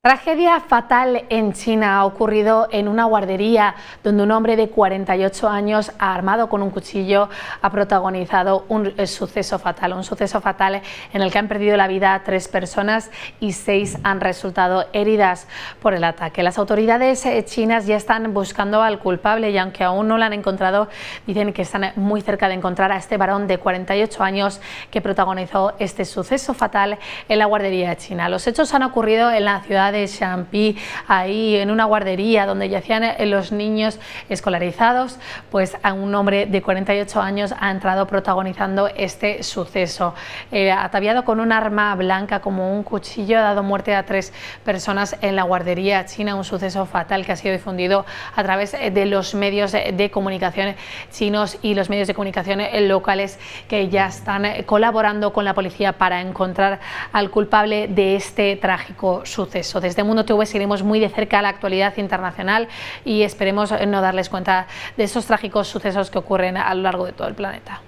Tragedia fatal en China ha ocurrido en una guardería donde un hombre de 48 años armado con un cuchillo ha protagonizado un suceso fatal, un suceso fatal en el que han perdido la vida tres personas y seis han resultado heridas por el ataque. Las autoridades eh, chinas ya están buscando al culpable y aunque aún no lo han encontrado, dicen que están muy cerca de encontrar a este varón de 48 años que protagonizó este suceso fatal en la guardería china. Los hechos han ocurrido en la ciudad de Champy, ahí en una guardería donde yacían eh, los niños escolarizados, pues a un hombre de 48 años ha entrado protagonizando este suceso. Eh, ataviado con un arma blanca como un cuchillo, ha dado muerte a tres personas en la guardería china, un suceso fatal que ha sido difundido a través eh, de los medios de comunicación chinos y los medios de comunicación locales que ya están colaborando con la policía para encontrar al culpable de este trágico suceso. De Desde Mundo TV seguiremos muy de cerca la actualidad internacional y esperemos no darles cuenta de esos trágicos sucesos que ocurren a lo largo de todo el planeta.